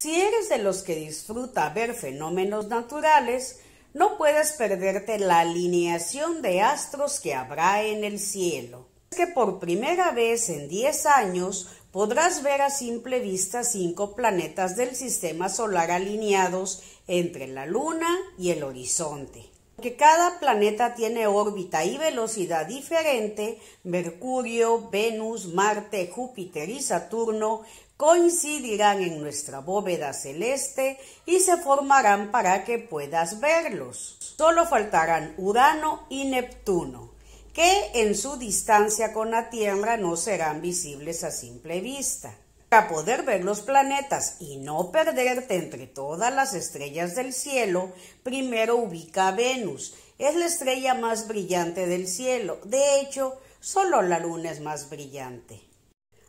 Si eres de los que disfruta ver fenómenos naturales, no puedes perderte la alineación de astros que habrá en el cielo. Es que por primera vez en 10 años podrás ver a simple vista cinco planetas del sistema solar alineados entre la luna y el horizonte que cada planeta tiene órbita y velocidad diferente, Mercurio, Venus, Marte, Júpiter y Saturno coincidirán en nuestra bóveda celeste y se formarán para que puedas verlos. Solo faltarán Urano y Neptuno, que en su distancia con la Tierra no serán visibles a simple vista. Para poder ver los planetas y no perderte entre todas las estrellas del cielo, primero ubica a Venus. Es la estrella más brillante del cielo. De hecho, solo la luna es más brillante.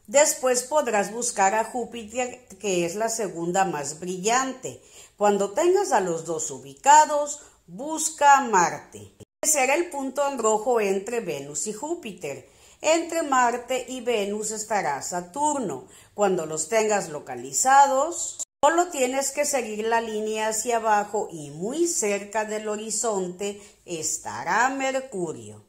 Después podrás buscar a Júpiter, que es la segunda más brillante. Cuando tengas a los dos ubicados, busca a Marte. será el punto en rojo entre Venus y Júpiter. Entre Marte y Venus estará Saturno. Cuando los tengas localizados, solo tienes que seguir la línea hacia abajo y muy cerca del horizonte estará Mercurio.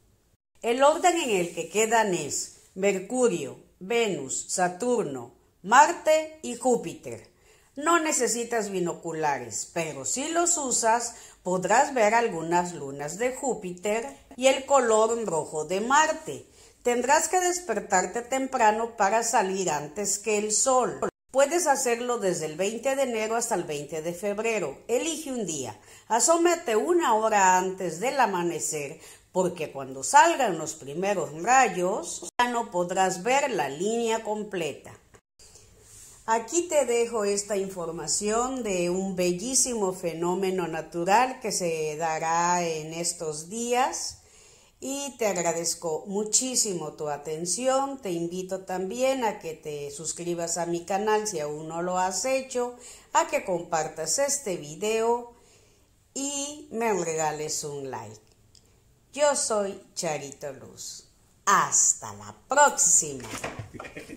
El orden en el que quedan es Mercurio, Venus, Saturno, Marte y Júpiter. No necesitas binoculares, pero si los usas podrás ver algunas lunas de Júpiter y el color rojo de Marte. Tendrás que despertarte temprano para salir antes que el sol. Puedes hacerlo desde el 20 de enero hasta el 20 de febrero. Elige un día. Asómate una hora antes del amanecer, porque cuando salgan los primeros rayos ya no podrás ver la línea completa. Aquí te dejo esta información de un bellísimo fenómeno natural que se dará en estos días y te agradezco muchísimo tu atención. Te invito también a que te suscribas a mi canal si aún no lo has hecho, a que compartas este video y me regales un like. Yo soy Charito Luz. Hasta la próxima.